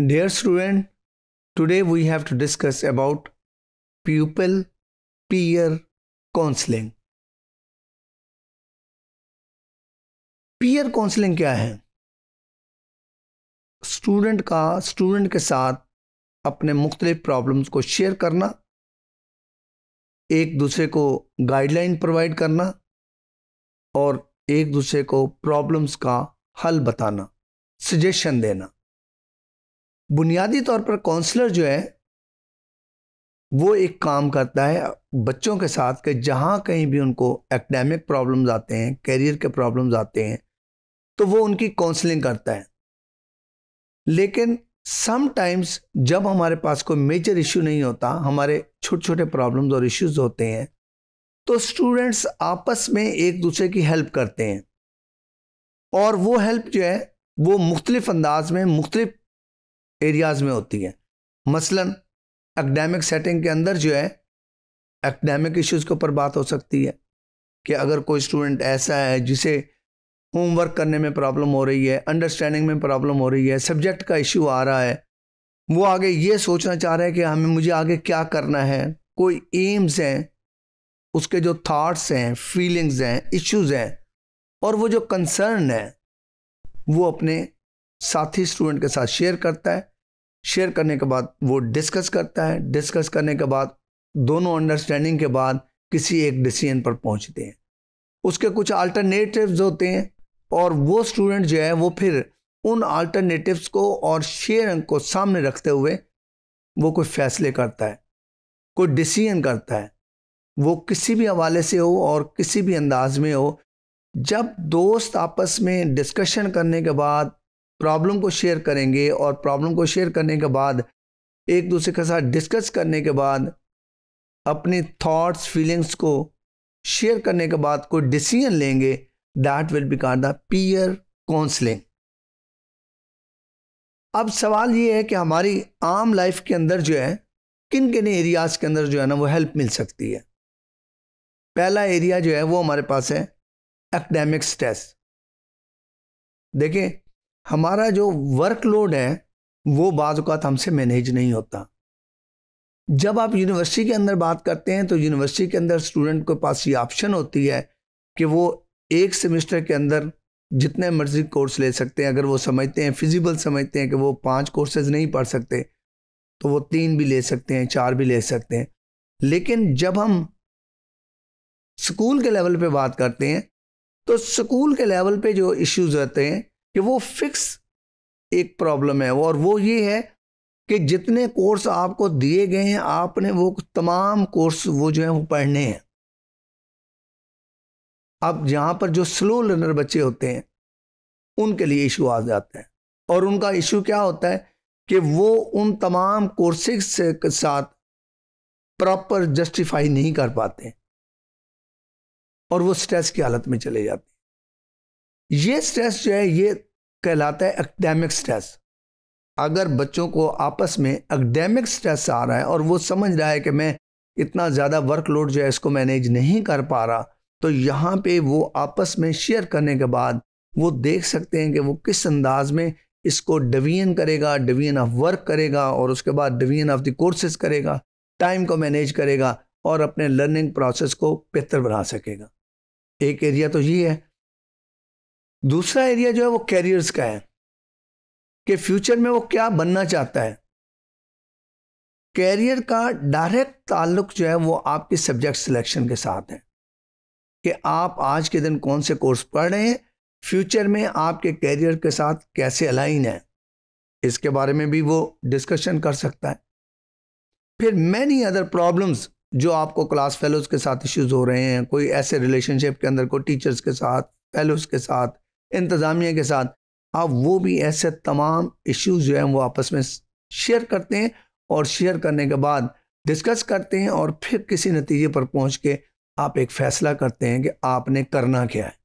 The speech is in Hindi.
Dear student, today we have to discuss about pupil peer counseling. Peer counseling क्या है स्टूडेंट का स्टूडेंट के साथ अपने मुख्तलिफ प्रॉब्लम्स को शेयर करना एक दूसरे को गाइडलाइन प्रोवाइड करना और एक दूसरे को प्रॉब्लम्स का हल बताना सजेशन देना बुनियादी तौर पर काउंसलर जो है वो एक काम करता है बच्चों के साथ कि जहाँ कहीं भी उनको एकेडमिक प्रॉब्लम्स आते हैं कैरियर के प्रॉब्लम्स आते हैं तो वो उनकी काउंसलिंग करता है लेकिन समटाइम्स जब हमारे पास कोई मेजर इशू नहीं होता हमारे छोटे छोटे प्रॉब्लम्स और इश्यूज होते हैं तो स्टूडेंट्स आपस में एक दूसरे की हेल्प करते हैं और वो हेल्प जो है वो मुख्तलिफ अंदाज में मुख्तलिफ एरियाज़ में होती हैं मसलन एकेडमिक सेटिंग के अंदर जो है एकेडमिक इश्यूज के ऊपर बात हो सकती है कि अगर कोई स्टूडेंट ऐसा है जिसे होमवर्क करने में प्रॉब्लम हो रही है अंडरस्टैंडिंग में प्रॉब्लम हो रही है सब्जेक्ट का इशू आ रहा है वो आगे ये सोचना चाह रहा है कि हमें मुझे आगे क्या करना है कोई एम्स हैं उसके जो थाट्स हैं फीलिंग्स हैं इश्यूज हैं और वो जो कंसर्न है वो अपने साथी स्टूडेंट के साथ शेयर करता है शेयर करने के बाद वो डिस्कस करता है डिस्कस करने के बाद दोनों अंडरस्टैंडिंग के बाद किसी एक डिसीजन पर पहुंचते हैं उसके कुछ अल्टरनेटिव्स होते हैं और वो स्टूडेंट जो है वो फिर उन अल्टरनेटिव्स को और शेयर को सामने रखते हुए वो कोई फैसले करता है कोई डिसीजन करता है वो किसी भी हवाले से हो और किसी भी अंदाज में हो जब दोस्त आपस में डिस्कशन करने के बाद प्रॉब्लम को शेयर करेंगे और प्रॉब्लम को शेयर करने के बाद एक दूसरे के साथ डिस्कस करने के बाद अपने थॉट्स फीलिंग्स को शेयर करने के बाद कोई डिसीजन लेंगे that will be car the peer counseling अब सवाल ये है कि हमारी आम लाइफ के अंदर जो है किन किन एरियाज के अंदर जो है ना वो हेल्प मिल सकती है पहला एरिया जो है वो हमारे पास है एक्डेमिक स्ट्रेस देखें हमारा जो वर्कलोड है वो बाज़ात हमसे मैनेज नहीं होता जब आप यूनिवर्सिटी के अंदर बात करते हैं तो यूनिवर्सिटी के अंदर स्टूडेंट के पास ये ऑप्शन होती है कि वो एक सेमेस्टर के अंदर जितने मर्जी कोर्स ले सकते हैं अगर वो समझते हैं फिजिबल समझते हैं कि वो पांच कोर्सेज नहीं पढ़ सकते तो वो तीन भी ले सकते हैं चार भी ले सकते हैं लेकिन जब हम स्कूल के लेवल पे बात करते हैं तो स्कूल के लेवल पे जो इश्यूज होते हैं कि वो फिक्स एक प्रॉब्लम है और वो ये है कि जितने कोर्स आपको दिए गए हैं आपने वो तमाम कोर्स वो जो है वो पढ़ने हैं अब जहाँ पर जो स्लो लर्नर बच्चे होते हैं उनके लिए इशू आ जाते हैं और उनका इशू क्या होता है कि वो उन तमाम कोर्सेज के साथ प्रॉपर जस्टिफाई नहीं कर पाते और वो स्ट्रेस की हालत में चले जाते हैं ये स्ट्रेस जो है ये कहलाता है एकेडमिक स्ट्रेस अगर बच्चों को आपस में एक्डेमिक स्ट्रेस आ रहा है और वो समझ रहा है कि मैं इतना ज़्यादा वर्कलोड जो है इसको मैनेज नहीं कर पा रहा तो यहाँ पे वो आपस में शेयर करने के बाद वो देख सकते हैं कि वो किस अंदाज में इसको डिवीजन करेगा डिवीजन ऑफ वर्क करेगा और उसके बाद डिवीजन ऑफ द कोर्सेज करेगा टाइम को मैनेज करेगा और अपने लर्निंग प्रोसेस को बेहतर बना सकेगा एक एरिया तो ये है दूसरा एरिया जो है वो कैरियर्स का है कि फ्यूचर में वो क्या बनना चाहता है कैरियर का डायरेक्ट ताल्लुक जो है वो आपके सब्जेक्ट सिलेक्शन के साथ है कि आप आज के दिन कौन से कोर्स पढ़ रहे हैं फ्यूचर में आपके कैरियर के साथ कैसे अलाइन है इसके बारे में भी वो डिस्कशन कर सकता है फिर मैनी अदर प्रॉब्लम्स जो आपको क्लास फेलोज के साथ इश्यूज हो रहे हैं कोई ऐसे रिलेशनशिप के अंदर कोई टीचर्स के साथ फेलोज के साथ इंतज़ामिया के साथ आप वो भी ऐसे तमाम इश्यूज जो हैं वो आपस में शेयर करते हैं और शेयर करने के बाद डिस्कस करते हैं और फिर किसी नतीजे पर पहुंच के आप एक फ़ैसला करते हैं कि आपने करना क्या है